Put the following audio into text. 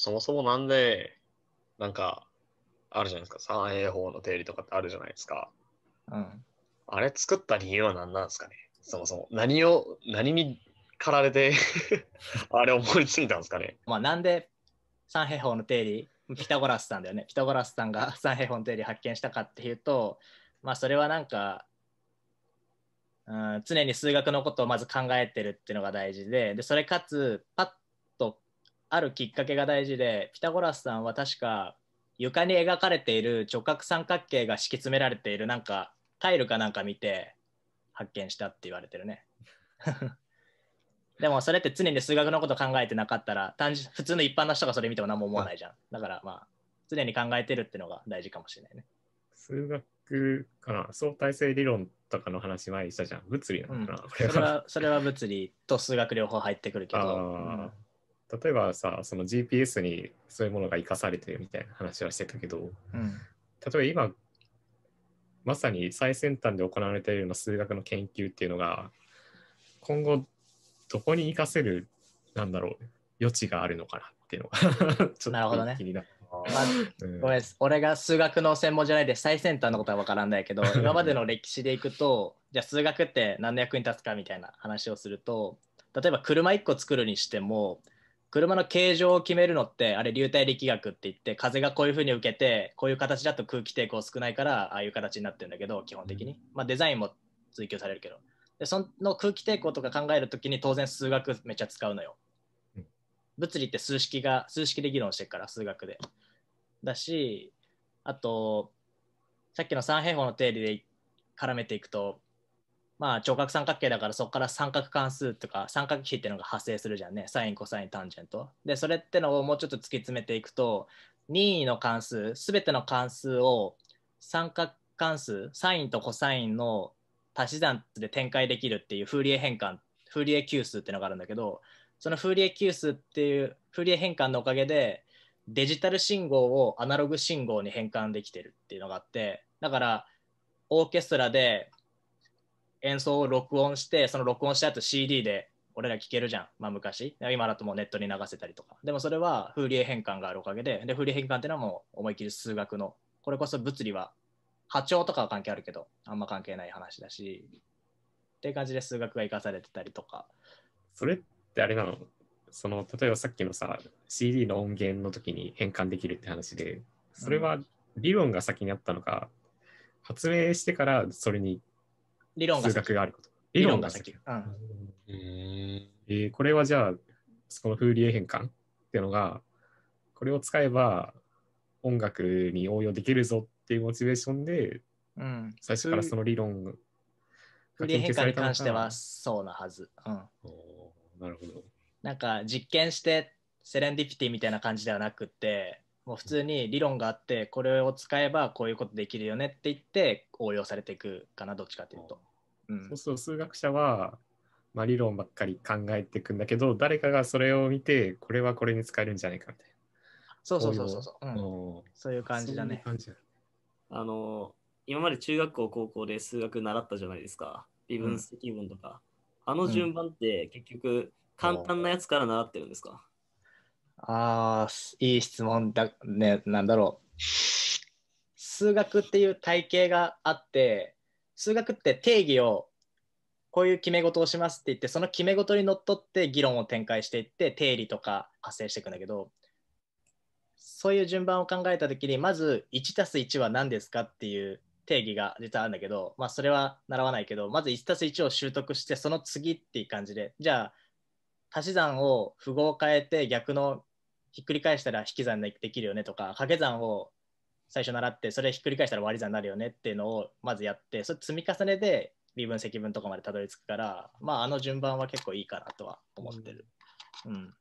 そもそもなんで、なんか、あるじゃないですか、三英法の定理とかってあるじゃないですか。うん。あれ作った理由は何なんですかねそもそも。何を、何に駆られて あれ思いついたんですかねまあなんで三平方の定理、ピタゴラスさんだよね。ピタゴラスさんが三平方の定理発見したかっていうと、まあそれはなんか、うん、常に数学のことをまず考えてるっていうのが大事で、でそれかつ、パッあるきっかけが大事でピタゴラスさんは確か床に描かれている直角三角形が敷き詰められているなんかタイルかなんか見て発見したって言われてるね。でもそれって常に数学のこと考えてなかったら単純普通の一般の人がそれ見ても何も思わないじゃん。だからまあ常に考えてるってのが大事かもしれないね。数学かな相対性理論とかの話前にしたじゃん。物理なのかな、うん、それはそれは物理と数学両方入ってくるけど。例えばさその GPS にそういうものが生かされてるみたいな話はしてたけど、うん、例えば今まさに最先端で行われているような数学の研究っていうのが今後どこに生かせるなんだろう余地があるのかなっていうのが ちょっと気になる。まあ、ごめん俺が数学の専門じゃないで最先端のことは分からないけど 今までの歴史でいくとじゃあ数学って何の役に立つかみたいな話をすると例えば車1個作るにしても車の形状を決めるのってあれ流体力学って言って風がこういうふうに受けてこういう形だと空気抵抗少ないからああいう形になってるんだけど基本的に、まあ、デザインも追求されるけどでその空気抵抗とか考えるときに当然数学めっちゃ使うのよ、うん、物理って数式が数式で議論してるから数学でだしあとさっきの三平方の定理で絡めていくとまあ、直角三角形だからそこから三角関数とか三角比っていうのが発生するじゃんねサインコサインタンジェントでそれってのをもうちょっと突き詰めていくと任意の関数全ての関数を三角関数サインとコサインの足し算で展開できるっていうフーリエ変換フーリエ級数っていうのがあるんだけどそのフーリエ級数っていうフーリエ変換のおかげでデジタル信号をアナログ信号に変換できてるっていうのがあってだからオーケストラで演奏を録音して、その録音した後 CD で俺ら聴けるじゃん、まあ、昔。今だともうネットに流せたりとか。でもそれは風流変換があるおかげで、で風流変換っていうのはもう思い切り数学の、これこそ物理は波長とかは関係あるけど、あんま関係ない話だし、っていう感じで数学が生かされてたりとか。それってあれなのその例えばさっきのさ CD の音源の時に変換できるって話でそれは理論が先にあったのか、発明してからそれに理論が数学があること。理論が先。が先うん、えー、これはじゃあ、そのフーリエ変換っていうのが、これを使えば音楽に応用できるぞっていうモチベーションで、うん、最初からその理論が研究されたのか。変換に関してはそうなはず。うん、おなるほど。なんか実験してセレンディピティみたいな感じではなくて、もう普通に理論があってこれを使えばこういうことできるよねって言って応用されていくかなどっちかというと、うん、そう数学者は、まあ、理論ばっかり考えていくんだけど誰かがそれを見てこれはこれに使えるんじゃないかみたいなそうそうそうそうそう、うん、そういう感じだねあの今まで中学校高校で数学習ったじゃないですか微分積分とか、うん、あの順番って結局簡単なやつから習ってるんですか、ああ、いい質問だね、なんだろう。数学っていう体系があって、数学って定義をこういう決め事をしますって言って、その決め事にのっとって議論を展開していって、定理とか発生していくんだけど、そういう順番を考えた時に、まず1たす1は何ですかっていう定義が実はあるんだけど、まあそれは習わないけど、まず1たす1を習得して、その次っていう感じで、じゃあ足し算を符号を変えて逆のひっくり返したら引き算できるよねとか掛け算を最初習ってそれひっくり返したら割り算になるよねっていうのをまずやってそれ積み重ねで微分積分とかまでたどり着くからまああの順番は結構いいかなとは思ってる。うん、うん